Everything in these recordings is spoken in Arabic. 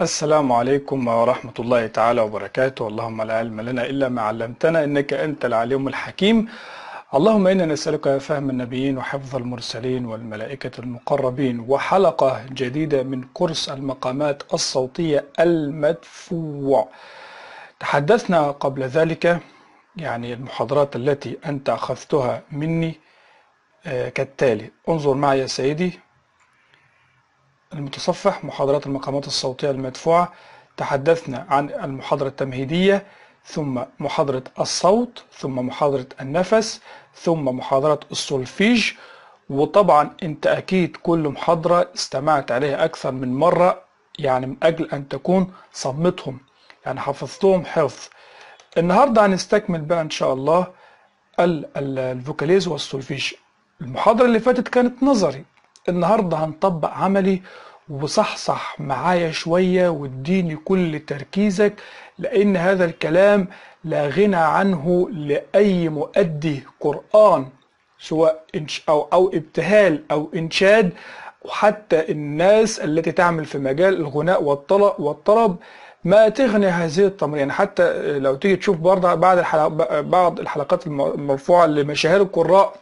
السلام عليكم ورحمة الله تعالى وبركاته اللهم لا علم لنا إلا ما علمتنا إنك أنت العليم الحكيم اللهم إنا نسألك فهم النبيين وحفظ المرسلين والملائكة المقربين وحلقة جديدة من كورس المقامات الصوتية المدفوع تحدثنا قبل ذلك يعني المحاضرات التي أنت أخذتها مني آه، كالتالي انظر معي يا سيدي المتصفح محاضرات المقامات الصوتية المدفوعة تحدثنا عن المحاضرة التمهيدية ثم محاضرة الصوت ثم محاضرة النفس ثم محاضرة السولفيج وطبعا انت اكيد كل محاضرة استمعت عليها اكثر من مرة يعني من اجل ان تكون صمتهم يعني حفظتهم حفظ النهاردة هنستكمل بقى ان شاء الله الفوكاليز والسولفيج المحاضرة اللي فاتت كانت نظري النهاردة هنطبق عملي وصحصح معايا شوية واديني كل تركيزك لأن هذا الكلام لا غنى عنه لأي مؤدي قرآن سواء أو, أو ابتهال أو إنشاد وحتى الناس التي تعمل في مجال الغناء والطرب ما تغني هذه التمرين يعني حتى لو تيجي تشوف برضه بعض الحلق بعض الحلقات المرفوعه لمشاهير القراء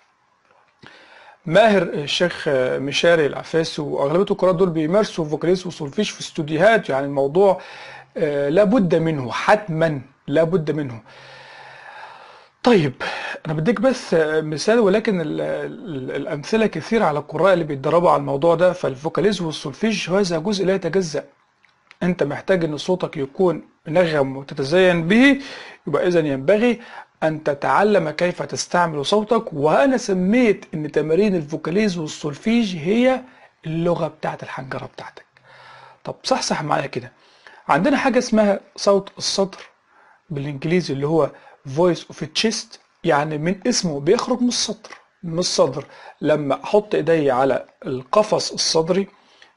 ماهر الشيخ مشاري العفاسي واغلبيه القراء دول بيمارسوا فوكاليس وسولفيش في استوديوهات يعني الموضوع آه، لابد منه حتما لابد منه طيب انا بديك بس آه، مثال ولكن الـ الـ الامثله كثيره على القراء اللي بيتدربوا على الموضوع ده فالفوكاليز والسولفيج هذا جزء لا يتجزا انت محتاج ان صوتك يكون نغم وتتزين به يبقى اذا ينبغي أن تتعلم كيف تستعمل صوتك وأنا سميت إن تمارين الفوكاليز والسولفيج هي اللغة بتاعت الحنجرة بتاعتك طب صحصح معايا كده عندنا حاجة اسمها صوت الصدر بالإنجليزي اللي هو voice of the chest يعني من اسمه بيخرج من الصدر من الصدر لما أحط إيدي على القفص الصدري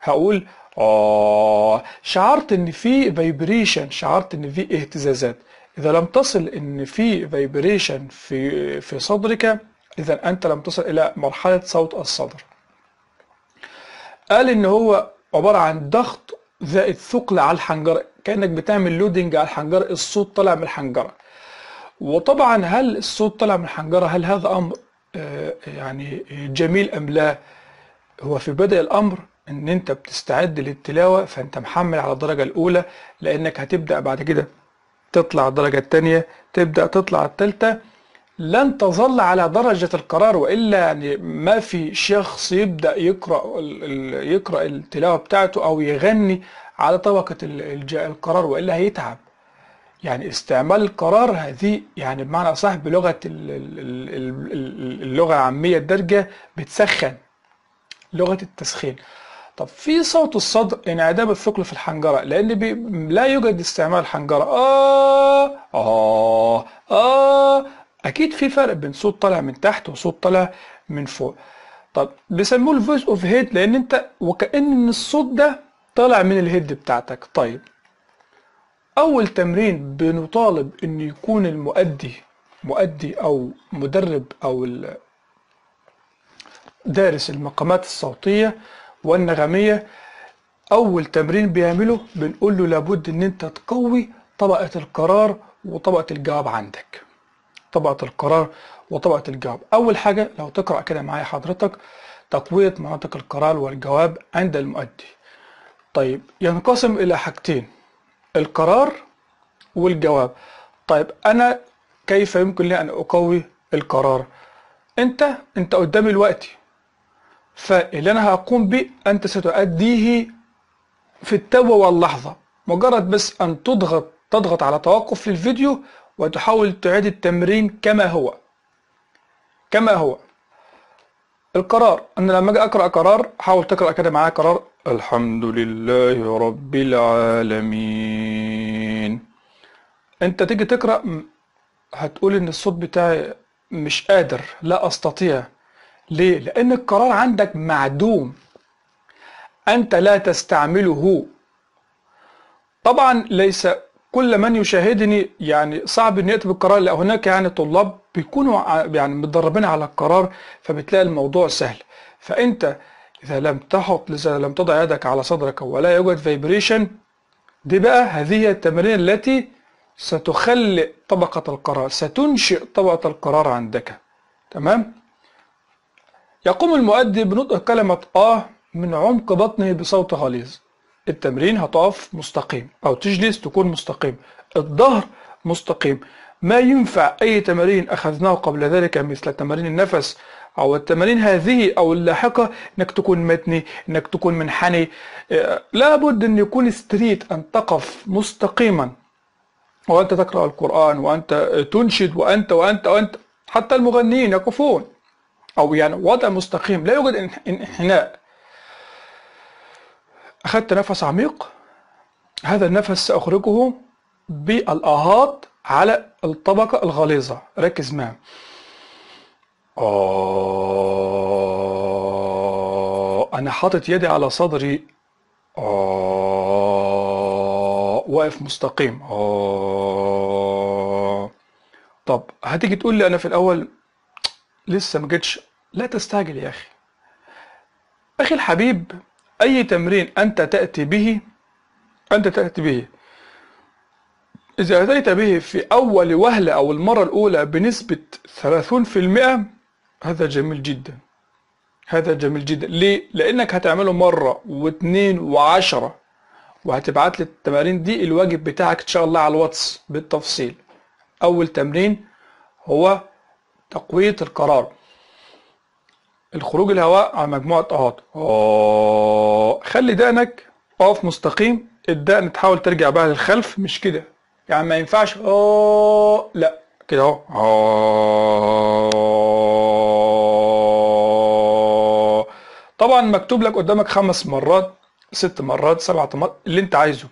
هقول آه شعرت إن في فايبريشن شعرت إن في اهتزازات إذا لم تصل إن في فايبريشن في في صدرك إذا أنت لم تصل إلى مرحلة صوت الصدر قال إن هو عبارة عن ضغط زائد ثقل على الحنجرة كأنك بتعمل لودنج على الحنجرة الصوت طالع من الحنجرة وطبعا هل الصوت طالع من الحنجرة هل هذا أمر آه، يعني جميل أم لا هو في بدء الأمر ان انت بتستعد للتلاوة فانت محمل على الدرجة الاولى لانك هتبدأ بعد كده تطلع الدرجة التانية تبدأ تطلع التالتة لن تظل على درجة القرار وإلا يعني ما في شخص يبدأ يقرأ يقرأ التلاوة بتاعته أو يغني على طبقة القرار وإلا هيتعب يعني استعمال القرار هذه يعني بمعنى أصح بلغة اللغة العامية الدارجة بتسخن لغة التسخين طب في صوت الصدر انعدام يعني الثقل في الحنجرة لأن بي... لا يوجد استعمال حنجرة آه آه آه أكيد في فرق بين صوت طالع من تحت وصوت طالع من فوق طب بيسموه الفويس اوف هيد لأن أنت وكأن الصوت ده طالع من الهيد بتاعتك طيب أول تمرين بنطالب إن يكون المؤدي مؤدي أو مدرب أو دارس المقامات الصوتية والنغمية أول تمرين بيعمله بنقول له لابد إن أنت تقوي طبقة القرار وطبقة الجواب عندك طبقة القرار وطبقة الجواب أول حاجة لو تقرأ كده معايا حضرتك تقوية مناطق القرار والجواب عند المؤدي طيب ينقسم إلى حاجتين القرار والجواب طيب أنا كيف يمكن لي أن أقوي القرار أنت أنت قدامي دلوقتي فاللي أنا هقوم به أنت ستؤديه في التو واللحظة مجرد بس أن تضغط تضغط على توقف للفيديو وتحاول تعيد التمرين كما هو كما هو القرار أنا لما أجي أقرأ قرار حاول تقرأ كده معايا قرار الحمد لله رب العالمين أنت تيجي تقرأ هتقول إن الصوت بتاعي مش قادر لا أستطيع ليه؟ لأن القرار عندك معدوم أنت لا تستعمله طبعا ليس كل من يشاهدني يعني صعب ان ياتي بالقرار لا هناك يعني طلاب بيكونوا يعني متدربين على القرار فبتلاقي الموضوع سهل فانت اذا لم تحط اذا لم تضع يدك على صدرك ولا يوجد فايبريشن دي بقى هذه التمارين التي ستخلق طبقة القرار ستنشئ طبقة القرار عندك تمام يقوم المؤدي بنطق كلمة آه من عمق بطنه بصوت غليظ التمرين هتقف مستقيم أو تجلس تكون مستقيم الظهر مستقيم ما ينفع أي تمارين أخذناه قبل ذلك مثل تمارين النفس أو التمارين هذه أو اللاحقة إنك تكون متني إنك تكون منحني آه، لابد أن يكون ستريت أن تقف مستقيما وأنت تقرأ القرآن وأنت تنشد وأنت وأنت وأنت حتى المغنيين يقفون أو يعني وضع مستقيم لا يوجد انحناء أخذت نفس عميق هذا النفس سأخرجه بالأهات على الطبقة الغليظة ركز معي آه أنا حاطط يدي على صدري آه واقف مستقيم آه طب هتيجي تقول لي أنا في الأول لسه ما جتش لا تستعجل يا أخي أخي الحبيب أي تمرين أنت تأتي به أنت تأتي به إذا أتيت به في أول وهلة أو المرة الأولى بنسبة 30% هذا جميل جدا هذا جميل جدا ليه؟ لأنك هتعمله مرة واثنين وعشرة وهتبعت لي التمارين دي الواجب بتاعك إن شاء الله على الواتس بالتفصيل أول تمرين هو تقوية القرار الخروج الهواء على مجموعة أهات آه، خلي دقنك أقف مستقيم الدقن تحاول ترجع بقى للخلف مش كده يعني ما ينفعش أوه لا كده أهو آه. طبعا مكتوب لك قدامك خمس مرات ست مرات سبعة مرات اللي انت عايزه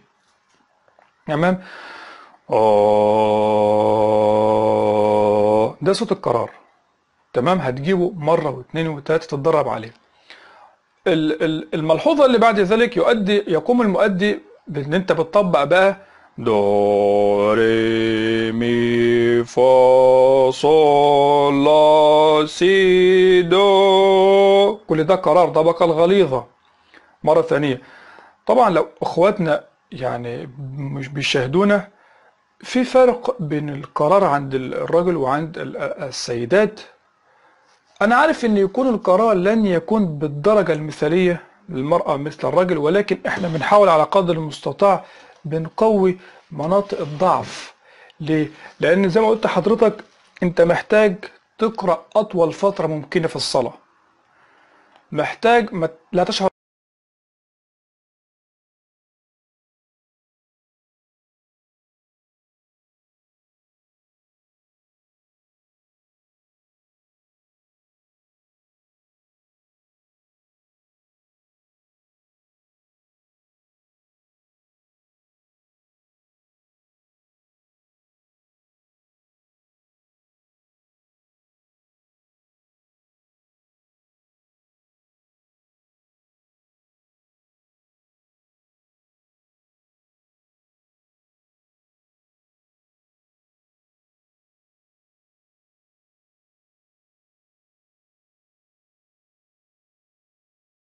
تمام أوه ده صوت القرار تمام هتجيبه مرة واثنين وثلاثة تتدرب عليه الملحوظة اللي بعد ذلك يؤدي يقوم المؤدي بان انت بتطبق بقى دو ري مي فا صول لا سي دو كل ده قرار طبقة الغليظة مرة ثانية طبعا لو اخواتنا يعني مش بيشاهدونا في فرق بين القرار عند الرجل وعند السيدات أنا عارف أن يكون القرار لن يكون بالدرجة المثالية للمرأة مثل الرجل ولكن إحنا بنحاول على قدر المستطاع بنقوي مناطق الضعف ليه؟ لأن زي ما قلت حضرتك أنت محتاج تقرأ أطول فترة ممكنة في الصلاة محتاج ما لا تشعر